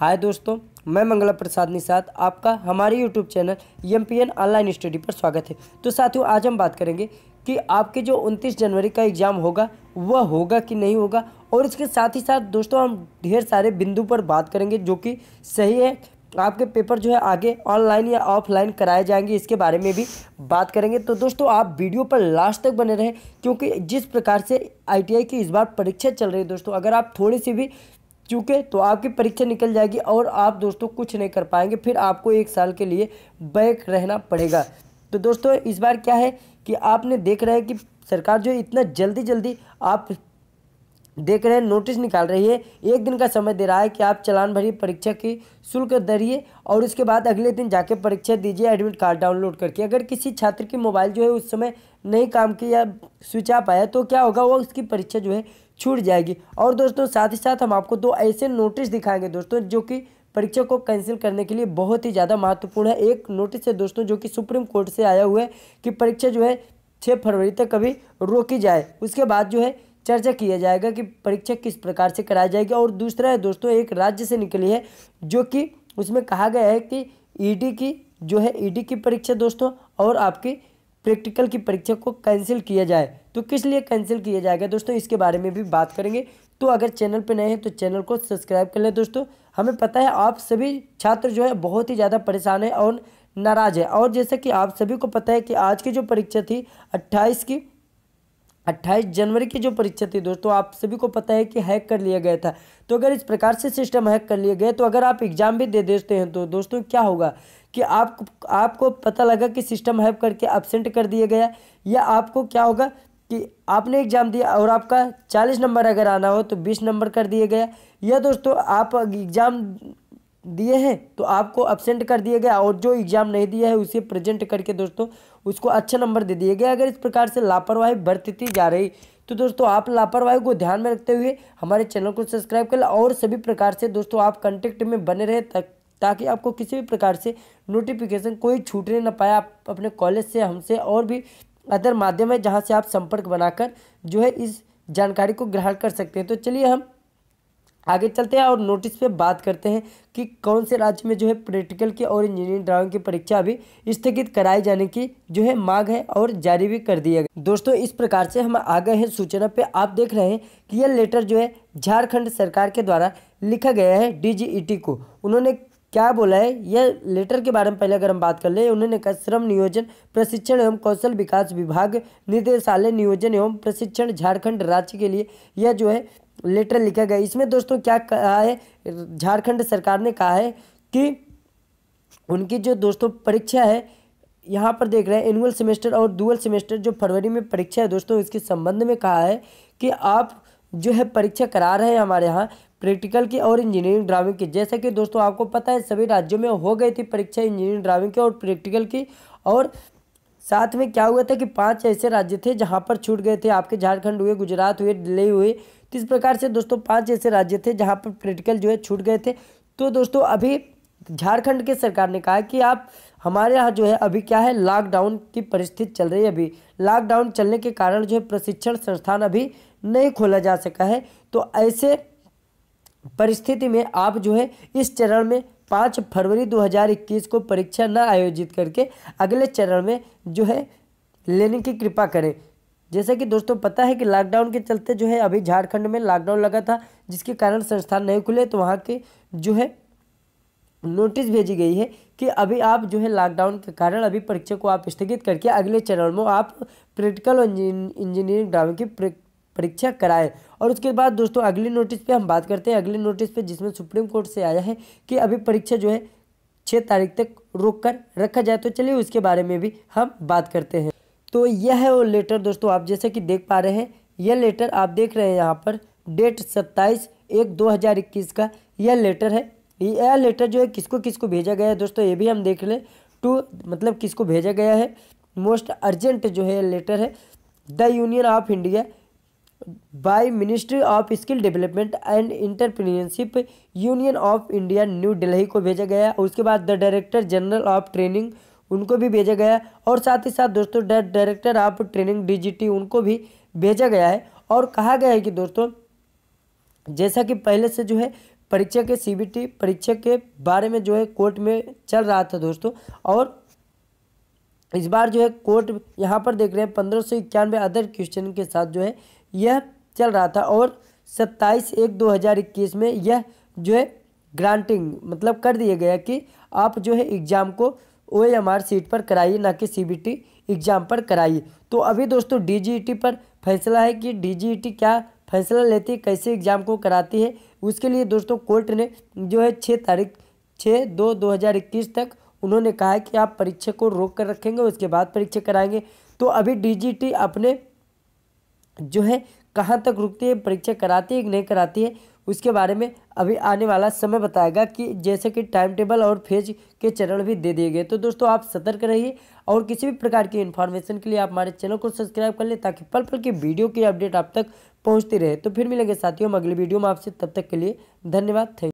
हाय दोस्तों मैं मंगला प्रसाद निषाद आपका हमारे YouTube channel M P online study पर स्वागत है तो साथियों आज हम बात करेंगे कि आपके जो 29 जनवरी का एग्ज़ाम होगा वह होगा कि नहीं होगा और इसके साथ ही साथ दोस्तों हम ढेर सारे बिंदु पर बात करेंगे जो कि सही है आपके पेपर जो है आगे ऑनलाइन या ऑफलाइन कराए जाएंगे इसके बारे में भी बात करेंगे तो दोस्तों आप वीडियो पर लास्ट तक बने रहें क्योंकि जिस प्रकार से आईटीआई की इस बार परीक्षा चल रही है दोस्तों अगर आप थोड़ी सी भी चूँकि तो आपकी परीक्षा निकल जाएगी और आप दोस्तों कुछ नहीं कर पाएंगे फिर आपको एक साल के लिए बैक रहना पड़ेगा तो दोस्तों इस बार क्या है कि आपने देख रहे हैं कि सरकार जो इतना जल्दी जल्दी आप देख रहे हैं नोटिस निकाल रही है एक दिन का समय दे रहा है कि आप चलान भरी परीक्षा की शुल्क दरिए और उसके बाद अगले दिन जाके परीक्षा दीजिए एडमिट कार्ड डाउनलोड करके अगर किसी छात्र की मोबाइल जो है उस समय नहीं काम किया स्विच ऑफ आया तो क्या होगा वो उसकी परीक्षा जो है छूट जाएगी और दोस्तों साथ ही साथ हम आपको दो ऐसे नोटिस दिखाएंगे दोस्तों जो कि परीक्षा को कैंसिल करने के लिए बहुत ही ज़्यादा महत्वपूर्ण है एक नोटिस है दोस्तों जो कि सुप्रीम कोर्ट से आया हुआ है कि परीक्षा जो है छः फरवरी तक कभी रोकी जाए उसके बाद जो है चर्चा किया जाएगा कि परीक्षा किस प्रकार से कराई जाएगी और दूसरा है दोस्तों एक राज्य से निकली है जो कि उसमें कहा गया है कि ईडी e की जो है ईडी e की परीक्षा दोस्तों और आपकी प्रैक्टिकल की परीक्षा को कैंसिल किया जाए तो किस लिए कैंसिल किया जाएगा दोस्तों इसके बारे में भी बात करेंगे तो अगर चैनल पर नए हैं तो चैनल को सब्सक्राइब कर लें दोस्तों हमें पता है आप सभी छात्र जो है बहुत ही ज़्यादा परेशान है और नाराज़ है और जैसे कि आप सभी को पता है कि आज की जो परीक्षा थी अट्ठाईस की अट्ठाईस जनवरी की जो परीक्षा थी दोस्तों आप सभी को पता है कि हैक कर लिया गया था तो अगर इस प्रकार से सिस्टम हैक कर लिया गया तो अगर आप एग्ज़ाम भी दे देते हैं तो दोस्तों क्या होगा कि आप आपको पता लगा कि सिस्टम हैप करके एबसेंट कर दिया गया या आपको क्या होगा कि आपने एग्ज़ाम दिया और आपका चालीस नंबर अगर आना हो तो बीस नंबर कर दिया गया या दोस्तों आप एग्ज़ाम दिए हैं तो आपको एबसेंट कर दिया गया और जो एग्ज़ाम नहीं दिया है उसे प्रेजेंट करके दोस्तों उसको अच्छा नंबर दे दिया गया अगर इस प्रकार से लापरवाही बरतती जा रही तो दोस्तों आप लापरवाही को ध्यान में रखते हुए हमारे चैनल को सब्सक्राइब कर और सभी प्रकार से दोस्तों आप कंटेक्ट में बने रहे तक ताकि आपको किसी भी प्रकार से नोटिफिकेशन कोई छूटने ना पाए आप अपने कॉलेज से हमसे और भी अदर माध्यम है जहाँ से आप संपर्क बनाकर जो है इस जानकारी को ग्रहण कर सकते हैं तो चलिए हम आगे चलते हैं और नोटिस पे बात करते हैं कि कौन से राज्य में जो है प्रैक्टिकल की और इंजीनियरिंग ड्राइविंग की परीक्षा अभी स्थगित कराए जाने की जो है मांग है और जारी भी कर दिया गया दोस्तों इस प्रकार से हम आ गए हैं सूचना पे आप देख रहे हैं कि यह लेटर जो है झारखंड सरकार के द्वारा लिखा गया है डी e को उन्होंने क्या बोला है यह लेटर के बारे में पहले अगर हम बात कर ले उन्होंने कहा श्रम नियोजन प्रशिक्षण एवं कौशल विकास विभाग निदेशालय नियोजन एवं प्रशिक्षण झारखंड राज्य के लिए यह जो है लेटर लिखा गया इसमें दोस्तों क्या कहा है झारखंड सरकार ने कहा है कि उनकी जो दोस्तों परीक्षा है यहाँ पर देख रहे हैं एनुअल सेमेस्टर और डुअल सेमेस्टर जो फरवरी में परीक्षा है दोस्तों इसके संबंध में कहा है कि आप जो है परीक्षा करा रहे हैं हमारे यहाँ प्रैक्टिकल की और इंजीनियरिंग ड्राइविंग की जैसे कि दोस्तों आपको पता है सभी राज्यों में हो गई थी परीक्षा इंजीनियरिंग ड्राइविंग की और प्रैक्टिकल की और साथ में क्या हुआ था कि पांच ऐसे राज्य थे जहां पर छूट गए थे आपके झारखंड हुए गुजरात हुए दिल्ली हुए तो इस प्रकार से दोस्तों पांच ऐसे राज्य थे जहां पर प्रैक्टिकल जो है छूट गए थे तो दोस्तों अभी झारखंड के सरकार ने कहा कि आप हमारे यहाँ जो है अभी क्या है लॉकडाउन की परिस्थिति चल रही है अभी लॉकडाउन चलने के कारण जो है प्रशिक्षण संस्थान अभी नहीं खोला जा सका है तो ऐसे परिस्थिति में आप जो है इस चरण में पाँच फरवरी 2021 को परीक्षा न आयोजित करके अगले चरण में जो है लेने की कृपा करें जैसे कि दोस्तों पता है कि लॉकडाउन के चलते जो है अभी झारखंड में लॉकडाउन लगा था जिसके कारण संस्थान नहीं खुले तो वहाँ के जो है नोटिस भेजी गई है कि अभी आप जो है लॉकडाउन के कारण अभी परीक्षा को आप स्थगित करके अगले चरण में आप प्रैक्टिकल इंजीनियरिंग ड्राइविंग की परीक्षा कराए और उसके बाद दोस्तों अगले नोटिस पे हम बात करते हैं अगले नोटिस पे जिसमें सुप्रीम कोर्ट से आया है कि अभी परीक्षा जो है छः तारीख तक रोक कर रखा जाए तो चलिए उसके बारे में भी हम बात करते हैं तो यह है वो लेटर दोस्तों आप जैसे कि देख पा रहे हैं यह लेटर आप देख रहे हैं यहाँ पर डेट सत्ताईस एक दो हज़ार इक्कीस का यह लेटर है यह लेटर जो है किसको किसको भेजा गया है दोस्तों ये भी हम देख लें टू मतलब किसको भेजा गया है मोस्ट अर्जेंट जो है लेटर है the Union of India by Ministry of Skill Development and Entrepreneurship Union of India New Delhi को भेजा गया उसके बाद the director general of training उनको भी भेजा गया और साथ ही साथ दोस्तों the director of training D उनको भी भेजा गया है और कहा गया है कि दोस्तों जैसा कि पहले से जो है परीक्षा के सीबीटी परीक्षा के बारे में जो है कोर्ट में चल रहा था दोस्तों और इस बार जो है कोर्ट यहाँ पर देख रहे हैं पंद्रह सौ इक्यानवे अदर क्वेश्चन के साथ जो है यह चल रहा था और सत्ताईस एक दो हज़ार इक्कीस में यह जो है ग्रांटिंग मतलब कर दिया गया कि आप जो है एग्ज़ाम को ओ एम आर सीट पर कराइए ना कि सी बी टी एग्ज़ाम पर कराइए तो अभी दोस्तों डी जी ई टी पर फैसला है कि डी जी ई टी क्या फैसला लेती है कैसे एग्ज़ाम को कराती है उसके लिए दोस्तों कोर्ट ने जो है छः तारीख छः दो दो हज़ार इक्कीस तक उन्होंने कहा है कि आप परीक्षा को रोक कर रखेंगे उसके बाद परीक्षा कराएंगे तो अभी डी जी टी अपने जो है कहाँ तक रुकती है परीक्षा कराती है कि नहीं कराती है उसके बारे में अभी आने वाला समय बताएगा कि जैसे कि टाइम टेबल और फेज के चरण भी दे दिए गए तो दोस्तों आप सतर्क रहिए और किसी भी प्रकार की इन्फॉर्मेशन के लिए आप हमारे चैनल को सब्सक्राइब कर लें ताकि पल पल की वीडियो की अपडेट आप तक पहुँचती रहे तो फिर मिलेंगे साथियों अगले अगली वीडियो में आपसे तब तक के लिए धन्यवाद थैंक